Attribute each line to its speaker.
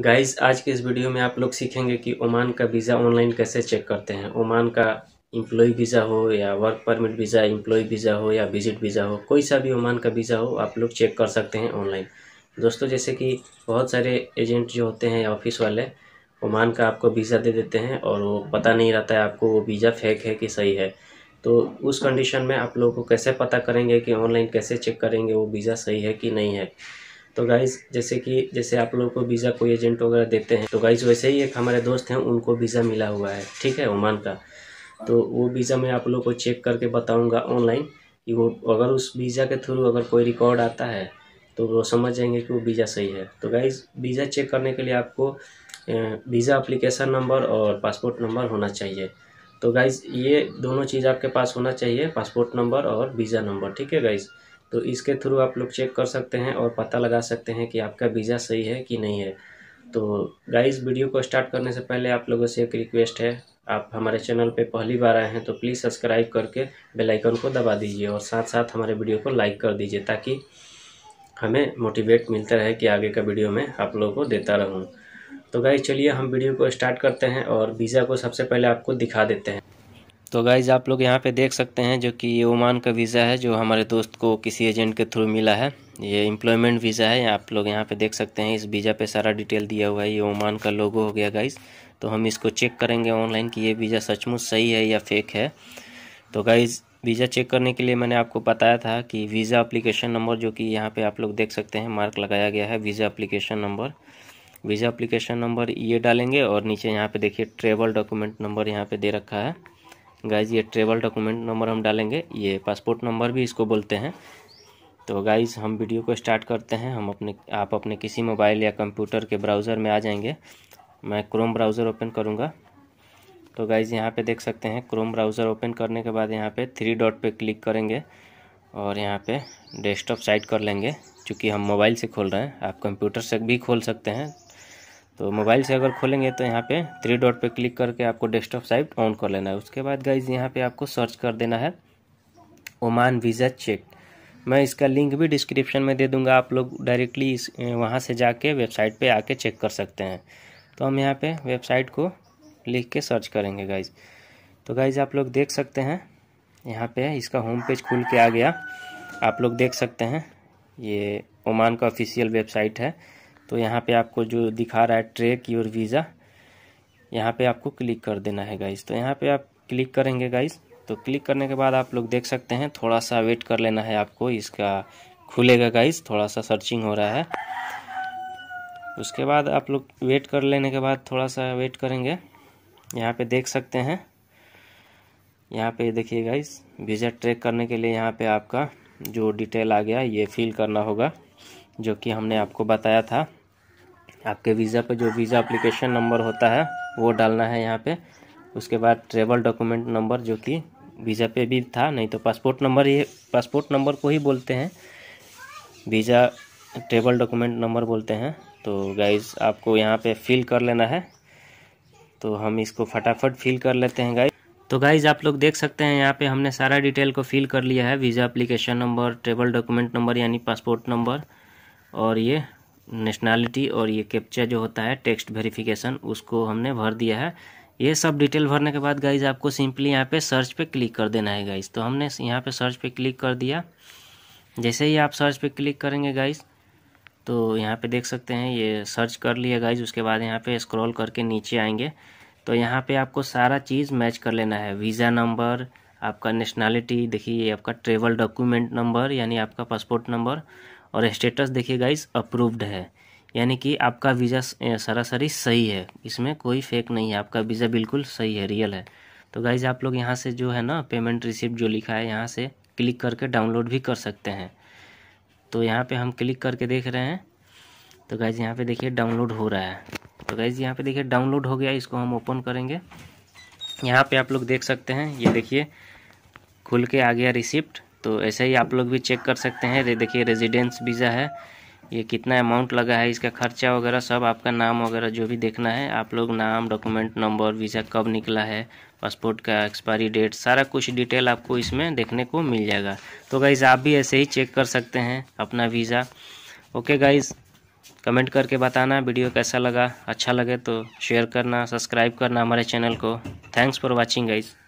Speaker 1: guys आज के इस वीडियो में आप लोग सीखेंगे कि ओमान का वीज़ा ऑनलाइन कैसे चेक करते हैं ओमान का एम्प्लॉय वीज़ा हो या work permit visa employ visa हो या विजिट वीज़ा हो कोई सा भी ओमान का वीज़ा हो आप लोग चेक कर सकते हैं ऑनलाइन दोस्तों जैसे कि बहुत सारे एजेंट जो होते हैं ऑफिस वाले ओमान का आपको वीज़ा दे देते हैं और वो पता नहीं रहता है आपको वो वीज़ा फेक है कि सही है तो उस कंडीशन में आप लोगों को कैसे पता करेंगे कि ऑनलाइन कैसे चेक करेंगे वो वीज़ा सही है कि नहीं है तो गाइज जैसे कि जैसे आप लोगों को वीज़ा कोई एजेंट वगैरह देते हैं तो गाइज वैसे ही एक हमारे दोस्त हैं उनको वीज़ा मिला हुआ है ठीक है ओमान का तो वो वीज़ा मैं आप लोगों को चेक करके बताऊँगा ऑनलाइन कि वो अगर उस वीज़ा के थ्रू अगर कोई रिकॉर्ड आता है तो वो समझ जाएंगे कि वो वीज़ा सही है तो गाइज वीज़ा चेक करने के लिए आपको वीज़ा अप्लीकेशन नंबर और पासपोर्ट नंबर होना चाहिए तो गाइज़ ये दोनों चीज़ आपके पास होना चाहिए पासपोर्ट नंबर और वीज़ा नंबर ठीक है गाइज़ तो इसके थ्रू आप लोग चेक कर सकते हैं और पता लगा सकते हैं कि आपका वीज़ा सही है कि नहीं है तो गाइस वीडियो को स्टार्ट करने से पहले आप लोगों से एक रिक्वेस्ट है आप हमारे चैनल पे पहली बार आए हैं तो प्लीज़ सब्सक्राइब करके बेल आइकन को दबा दीजिए और साथ साथ हमारे वीडियो को लाइक कर दीजिए ताकि हमें मोटिवेट मिलता रहे कि आगे का वीडियो मैं आप लोगों को देता रहूँ तो गाइज चलिए हम वीडियो को स्टार्ट करते हैं और वीज़ा को सबसे पहले आपको दिखा देते हैं तो गाइज आप लोग यहाँ पे देख सकते हैं जो कि ये ओमान का वीज़ा है जो हमारे दोस्त को किसी एजेंट के थ्रू मिला है ये एम्प्लॉयमेंट वीज़ा है आप लोग यहाँ पे देख सकते हैं इस वीज़ा पे सारा डिटेल दिया हुआ है ये ओमान का लोगो हो गया गाइज तो हम इसको चेक करेंगे ऑनलाइन कि ये वीज़ा सचमुच सही है या फेक है तो गाइज़ वीज़ा चेक करने के लिए मैंने आपको बताया था कि वीज़ा अप्लीकेशन नंबर जो कि यहाँ पर आप लोग देख सकते हैं मार्क लगाया गया है visa application number visa application number ये डालेंगे और नीचे यहाँ पर देखिए ट्रेवल डॉक्यूमेंट नंबर यहाँ पर दे रखा है गाइज ये ट्रेवल डॉक्यूमेंट नंबर हम डालेंगे ये पासपोर्ट नंबर भी इसको बोलते हैं तो गाइज हम वीडियो को स्टार्ट करते हैं हम अपने आप अपने किसी मोबाइल या कंप्यूटर के ब्राउज़र में आ जाएंगे मैं क्रोम ब्राउज़र ओपन करूँगा तो गाइज यहाँ पे देख सकते हैं क्रोम ब्राउज़र ओपन करने के बाद यहाँ पे थ्री डॉट पे क्लिक करेंगे और यहाँ पे डेस्कटॉप साइट कर लेंगे क्योंकि हम मोबाइल से खोल रहे हैं आप कंप्यूटर से भी खोल सकते हैं तो मोबाइल से अगर खोलेंगे तो यहाँ पे थ्री डॉट पे क्लिक करके आपको डेस्कटॉप साइट ऑन कर लेना है उसके बाद गाइज यहाँ पे आपको सर्च कर देना है ओमान वीज़ा चेक मैं इसका लिंक भी डिस्क्रिप्शन में दे दूंगा आप लोग डायरेक्टली इस वहाँ से जाके वेबसाइट पे आके चेक कर सकते हैं तो हम यहाँ पे वेबसाइट को लिख के सर्च करेंगे गाइज तो गाइज आप लोग देख सकते हैं यहाँ पर इसका होम पेज खुल के आ गया आप लोग देख सकते हैं ये ओमान का ऑफिशियल वेबसाइट है तो यहाँ पे आपको जो दिखा रहा है ट्रैक योर वीज़ा यहाँ पे आपको क्लिक कर देना है गाइस तो यहाँ पे आप क्लिक करेंगे गाइस तो क्लिक करने के बाद आप लोग देख सकते हैं थोड़ा सा वेट कर लेना है आपको इसका खुलेगा गाइस थोड़ा सा सर्चिंग हो रहा है उसके बाद आप लोग वेट कर लेने के बाद थोड़ा सा वेट करेंगे यहाँ पर देख सकते हैं यहाँ पर देखिए गाइस वीज़ा ट्रैक करने के लिए यहाँ पर आपका जो डिटेल आ गया ये फिल करना होगा जो कि हमने आपको बताया था आपके वीज़ा पे जो वीज़ा अप्लीकेशन नंबर होता है वो डालना है यहाँ पे उसके बाद ट्रेवल डॉक्यूमेंट नंबर जो कि वीज़ा पे भी था नहीं तो पासपोर्ट नंबर ये पासपोर्ट नंबर को ही बोलते हैं वीज़ा ट्रेवल डॉक्यूमेंट नंबर बोलते हैं तो गाइज़ आपको यहाँ पे फिल कर लेना है तो हम इसको फटाफट फिल कर लेते हैं गाइज तो गाइज आप लोग देख सकते हैं यहाँ पे हमने सारा डिटेल को फिल कर लिया है visa application number travel document number यानी पासपोर्ट नंबर और ये नेशनैलिटी और ये कैप्चा जो होता है टेक्स्ट वेरिफिकेशन उसको हमने भर दिया है ये सब डिटेल भरने के बाद गाइज आपको सिंपली यहाँ पे सर्च पे क्लिक कर देना है गाइज तो हमने यहाँ पे सर्च पे क्लिक कर दिया जैसे ही आप सर्च पे क्लिक करेंगे गाइज तो यहाँ पे देख सकते हैं ये सर्च कर लिया गाइज उसके बाद यहाँ पे स्क्रॉल करके नीचे आएंगे तो यहाँ पे आपको सारा चीज़ मैच कर लेना है वीज़ा नंबर आपका नेशनैलिटी देखिए आपका ट्रेवल डॉक्यूमेंट नंबर यानी आपका पासपोर्ट नंबर और स्टेटस देखिए गाइस अप्रूव्ड है यानी कि आपका वीज़ा सरासरी सही है इसमें कोई फेक नहीं है आपका वीज़ा बिल्कुल सही है रियल है तो गाइज़ आप लोग यहाँ से जो है ना पेमेंट रिसिप्ट जो लिखा है यहाँ से क्लिक करके डाउनलोड भी कर सकते हैं तो यहाँ पे हम क्लिक करके देख रहे हैं तो गाइज़ यहाँ पे देखिए डाउनलोड हो रहा है तो गाइज़ यहाँ पे देखिए डाउनलोड हो गया इसको हम ओपन करेंगे यहाँ पे आप लोग देख सकते हैं ये देखिए खुल के आ गया रिसिप्ट तो ऐसे ही आप लोग भी चेक कर सकते हैं देखिए रेजिडेंस वीज़ा है ये कितना अमाउंट लगा है इसका खर्चा वगैरह सब आपका नाम वगैरह जो भी देखना है आप लोग नाम डॉक्यूमेंट नंबर वीज़ा कब निकला है पासपोर्ट का एक्सपायरी डेट सारा कुछ डिटेल आपको इसमें देखने को मिल जाएगा तो गाइज़ आप भी ऐसे ही चेक कर सकते हैं अपना वीज़ा ओके गाइज़ कमेंट करके बताना वीडियो कैसा लगा अच्छा लगे तो शेयर करना सब्सक्राइब करना हमारे चैनल को थैंक्स फॉर वॉचिंग गाइज़